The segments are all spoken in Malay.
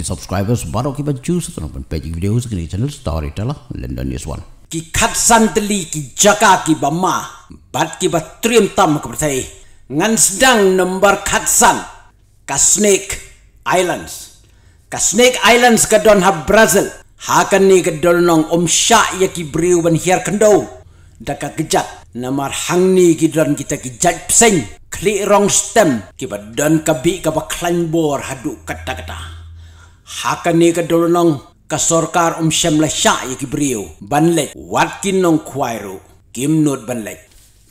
ki subscribers baro ki banchu sutno pan page video us ki channel story tala london news one ki khat santli ki jaka ki bama bat ki batrim tam ko thai ngan sedang nomor khat san ka snake islands ka snake islands ka don hab brazil ha kan ni ka don nong om sha ya ki brew ban here kando daka gejat nomor hang ni ki don kita ki jat pseng klik rong stem kibadan kabi kaba klanbor haduk kata-kata hakani ka dolonong ka sorkar um sham la sha yiki brio banle watkin nong kwairo kim not banle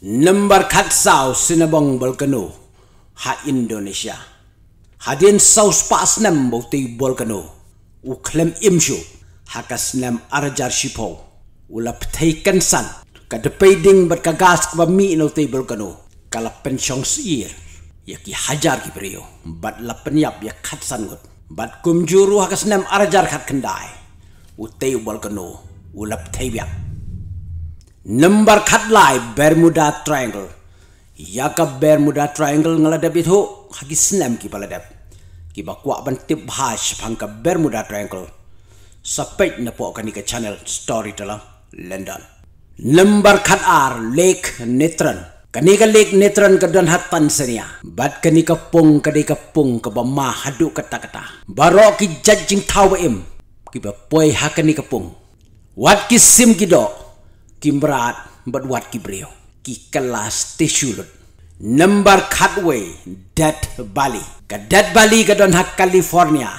number khat sau sinabong balkano ha indonesia hadin south pass nam bote balkano uklem imshu hakas nam arjar shipo ulap taken san ka depending bat ka gas ba mi no te balkano kala pension sir er. yaki hajar ki brio bat lapen yap ya khat san gut bat kum juru ha kasnam arjar khat kendai utai bol kanu ulap thai bya number khat lai bermuda triangle ya ka bermuda triangle ngala de bitu ha kisnam ki pala dab ki ba kwa ban tip bhas phang ka bermuda triangle sapet na po kani ka channel storyteller london number khat ar lake netran Kani kalik netron ke dan hatpan seria. Bat kani kepung kani kepung ke bama hadu kata kata. Baru ki judging tau em. Ki bapoi hak kani kepung. Wat ki sim ki do. Ki merat bat wat ki brio. Ki kelas tisulut. Number cutway dat Bali. Ke dat Bali ke dan hak California.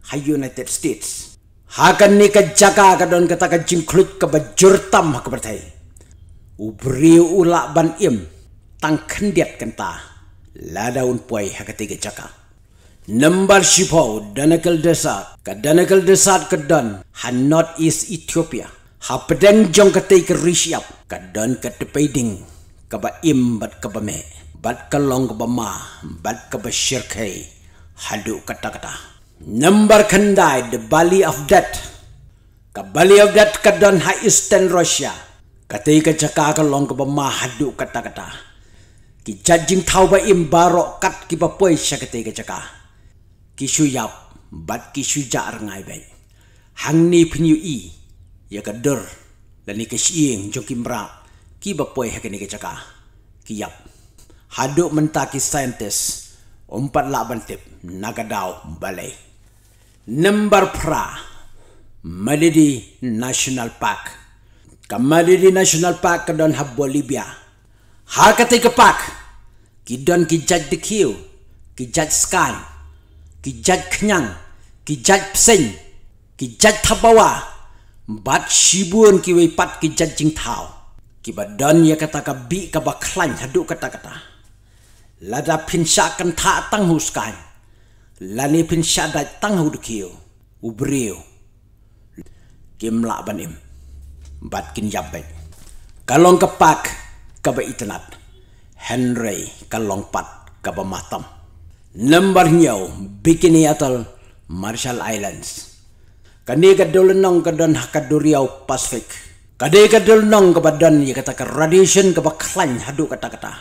Ha United States. Hakan ni ke jaga ke dan kata ke jingklut ke berjurtam hak bertai ubri ula ban im tang kendiat kenta la daun puai ha ketiga caka nembar shipau danakal desa ka danakal desa kedan hanot is ethiopia ha peden jong ketai ke rishiap ka dan ka tepeding ka ba im bat ka ba me bat ka long ba ma bat ka ba shirkai hadu kata kata nembar kendai the bali of death ka bali of death ka dan ha eastern russia Kata ikan cakap akan long ke haduk kata-kata. Ki jajing tau ba im barok kat ki bapoi sya kata ikan cakap. Ki syuyap bat ki syujak rengai baik. Hang ni penyu i. Ya kader. Dan ni kesiing jong ki merak. Ki bapoi hak ni ikan Ki yap. Haduk mentah ki saintis. Umpat lak bantip. Nagadau balai. Nembar pra. Malidi National Park kembali di National Park ke dalam hub Bolivia. Hal ketiga park, kidon ki jaj de kiu, ki jaj sky, ki jaj kenyang, ki jaj pesing, ki jaj tabawa, bat shibuan ki wipat ki jaj jing tau. Ki badan ya kata ka bi ka baklan haduk kata-kata. Lada pinsya kan tak tang huskan, lani pinsya dat tang hudu kiu, ubriu, kim lak banim bat kin jabbe kalong ke pak ka ba itnat henry kalong pat ka ba matam number nyau bikini atol marshall islands kande ka dol nong ka don ha duriau pacific kade ka dol nong ka ba don ye ya kata ka radiation ka ba klan hadu kata kata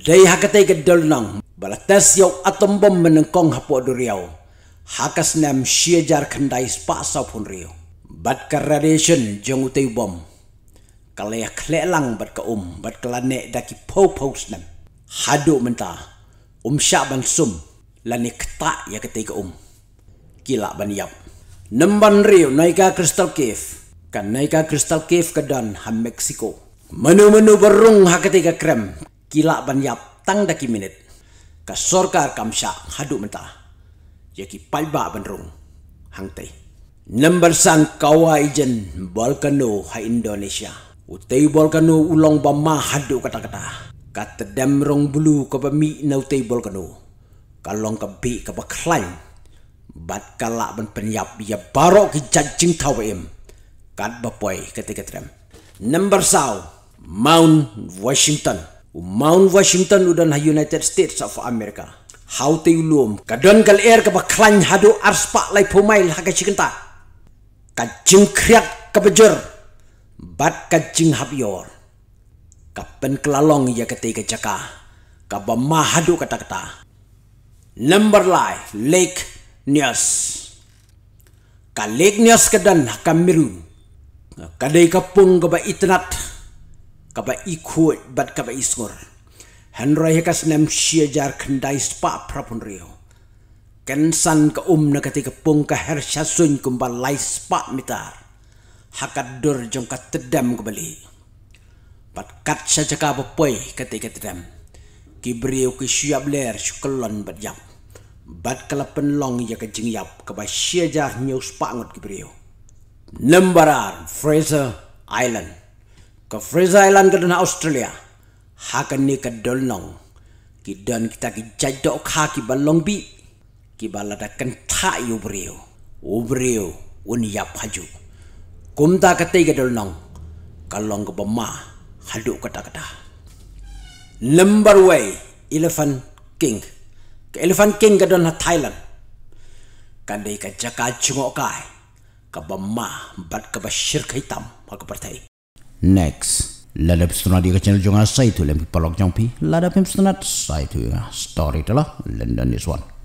dei ha kate ka dol nong bala tes yau atom bom menengkong hapo duriau hakas nam shejar kandai spasa pun riau bat ka radiation jong u tei bom kale khle lang bat ka um bat kala ne da ki pho pho snam hadu menta um sha ban sum la ne kta ya ke ka um kila ban yap nam ban riu nai ka crystal cave ka nai ka crystal cave ka dan ha mexico manu manu berung ha ke ka krem kila ban yap tang da ki minit ka sorkar kam sha hadu menta ya ki palba ban rung hang tei Number san kawa ijen balkano ha Indonesia. Utai balkano ulang bama hadu kata-kata. Kata demrong bulu kapa pami na utai balkano. Kalong ka kapa ka Bat kalak ban penyap ya baro ki jajing tau em. Kat bapoy ketika terem. Number saw. Mount Washington. Mount Washington udan ha United States of America. Hau tayo luom. Kadon kal air er kapa paklan hadu arspa lay pumail ha kasi kacing kriak kebejer bat kacing habior kapen kelalong ia ketika caka kaba mahadu kata-kata number lai lake nias ka lake nias kedan kamiru kadai kapung kaba itnat kaba ikut bat kaba isur henrai hekas nem sia jar kendai spa prapun riau kensan ke um na ketika pung ke her syasun kumpa lais pak mitar. Hakat dur jongka tedam kembali. Pat kat sya cakap bepoy ketika tedam. Kibriu ke syuyap ler syukalon bat jap. Bat kalapen long ya ke jengyap kepa syajah nyus pak ngut kibriu. Nembarar Fraser Island. Ke Fraser Island ke dana Australia. Hakan ni ke dolnong. Kidan kita ke jajok haki balong bi ki balada kan tha yubreo ubreo un ya phaju kumda katai gadol nang kalong ko bama hadu kata kata number way elephant king ke elephant king gadol na ha thailand kandai ka jaka chungo kai ka bama bat ka ba shirkai tam ha ka parthai next Lada pesona di kecil jangan saya itu lembik pelok jangpi. Lada pesona saya itu yang story telah London is one.